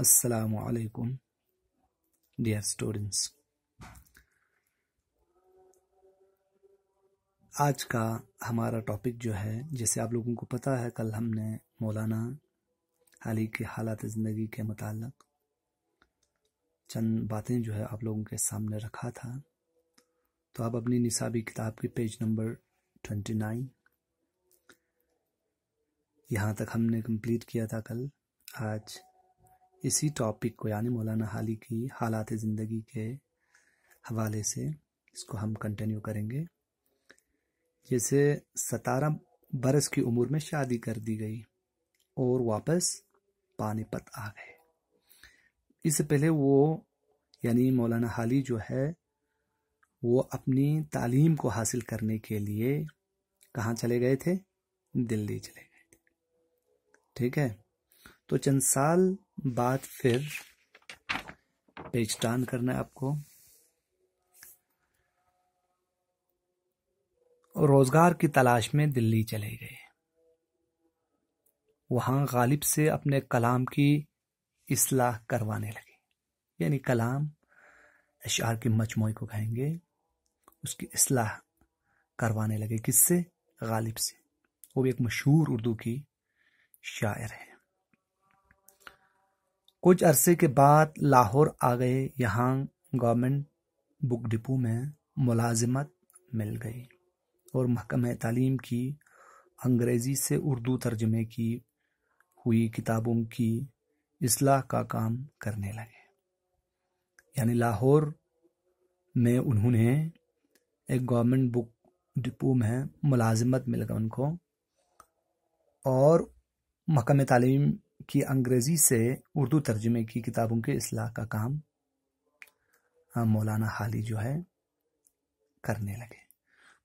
Assalamu alaikum, dear आज का हमारा टॉपिक जो है जैसे आप लोगों को पता है कल हमने मौलाना हाल ही के हालात ज़िंदगी के मतलब चंद बातें जो है आप लोगों के सामने रखा था तो आप अपनी निसाबी किताब के पेज नंबर ट्वेंटी नाइन यहाँ तक हमने कंप्लीट किया था कल आज इसी टॉपिक को यानी मौलाना हाली की हालात ज़िंदगी के हवाले से इसको हम कंटिन्यू करेंगे जैसे सतारह बरस की उम्र में शादी कर दी गई और वापस पानीपत आ गए इससे पहले वो यानी मौलाना हाली जो है वो अपनी तालीम को हासिल करने के लिए कहाँ चले गए थे दिल्ली चले गए थे ठीक है तो चंद साल बाद फिर पेज टर्न करना है आपको रोजगार की तलाश में दिल्ली चले गए वहां गालिब से अपने कलाम की इसलाह करवाने लगे यानी कलाम अशार के मजमोई को कहेंगे उसकी इसलाह करवाने लगे किससे गालिब से वो भी एक मशहूर उर्दू की शायर है कुछ अरसे के बाद लाहौर आ गए यहाँ गवर्नमेंट बुक डिपो में मुलाजिमत मिल गई और महकम तालीम की अंग्रेज़ी से उर्दू तर्जमे की हुई किताबों की असलाह का काम करने लगे यानी लाहौर में उन्होंने एक गवर्नमेंट बुक डिपो में मुलाजमत मिल गई उनको और महकम तालीम की अंग्रेजी से उर्दू तर्जमे की किताबों के असलाह का काम मौलाना हाली जो है करने लगे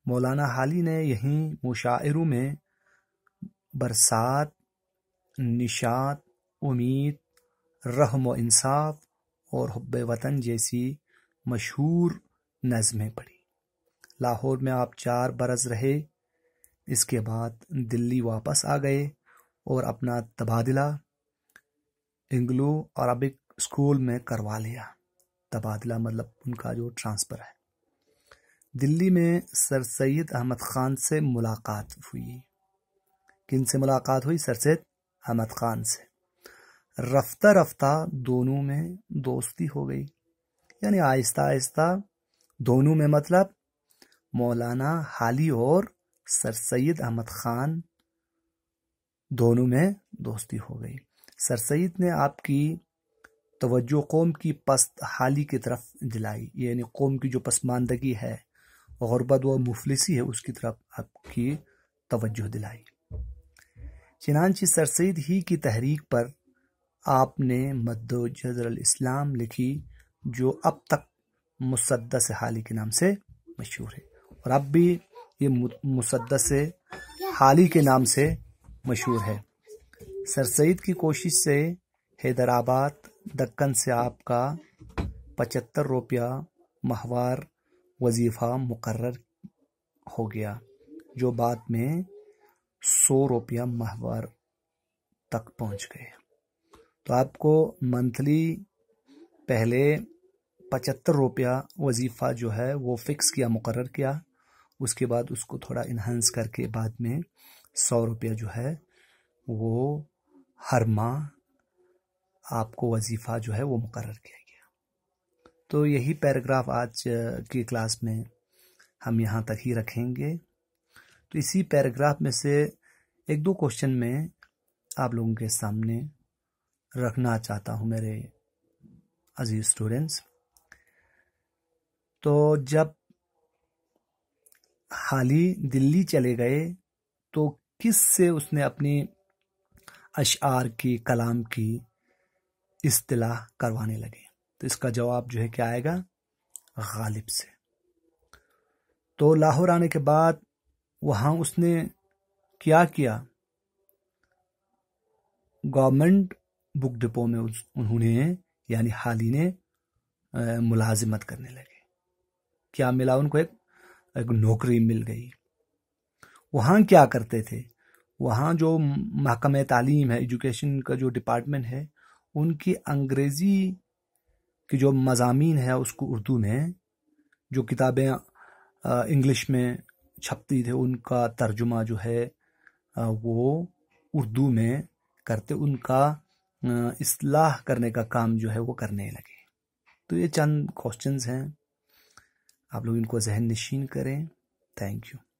मौलाना हाली ने यहीं मुशायरों में बरसात निशात उम्मीद रहम व इंसाफ और हब वतन जैसी मशहूर नज़में पढ़ी लाहौर में आप चार बरस रहे इसके बाद दिल्ली वापस आ गए और अपना तबादला इंग्लू अरबिक स्कूल में करवा लिया तबादला मतलब उनका जो ट्रांसफ़र है दिल्ली में सर सैद अहमद ख़ान से मुलाकात हुई किन से मुलाकात हुई सर सैद अहमद ख़ान से रफ्ता रफ्ता दोनों में दोस्ती हो गई यानी आहिस्ता आहिस्ता दोनों में मतलब मौलाना हाली और सर सैद अहमद ख़ान दोनों में दोस्ती हो गई सर सईद ने आपकी तवज्जो कौम की पस्त हाली की तरफ दिलाई यानी कौम की जो पसमानदगी है गुरबत व मुफलिसी है उसकी तरफ आपकी तवज्जो दिलाई चिनानची सर सईद ही की तहरीक पर आपने मद्दोजर इस्लाम लिखी जो अब तक मुसदस हाली के नाम से मशहूर है और अब भी ये मुसदस हाली के नाम से मशहूर है सर सैद की कोशिश से हैदराबाद दक्कन से आपका पचहत्तर रुपया माहवार वजीफ़ा मुकर्र हो गया जो बाद में सौ रुपया माहवार तक पहुंच गए तो आपको मंथली पहले पचहत्तर रुपया वजीफ़ा जो है वो फ़िक्स किया मुकर किया उसके बाद उसको थोड़ा इन्हांस करके बाद में सौ रुपया जो है वो हर माह आपको वजीफ़ा जो है वो मुकर किया गया तो यही पैराग्राफ आज की क्लास में हम यहाँ तक ही रखेंगे तो इसी पैराग्राफ में से एक दो क्वेश्चन में आप लोगों के सामने रखना चाहता हूँ मेरे अजीज स्टूडेंट्स तो जब हाल ही दिल्ली चले गए तो किस से उसने अपनी अशार की कलाम की इस्तलाह करवाने लगे तो इसका जवाब जो है क्या आएगा गालिब से तो लाहौर आने के बाद वहाँ उसने क्या किया गवर्नमेंट बुक डिपो में उस, उन्होंने यानी हाल ही ने मुलाजिमत करने लगे क्या मिला उनको एक, एक नौकरी मिल गई वहाँ क्या करते थे वहाँ जो महकम तालीम है एजुकेशन का जो डिपार्टमेंट है उनकी अंग्रेज़ी की जो मजामी है उसको उर्दू में जो किताबें इंग्लिश में छपती थी उनका तर्जुमा जो है वो उर्दू में करते उनका असलाह करने का काम जो है वो करने लगे तो ये चंद क्वेश्चंस हैं आप लोग इनको जहन नशीन करें थैंक यू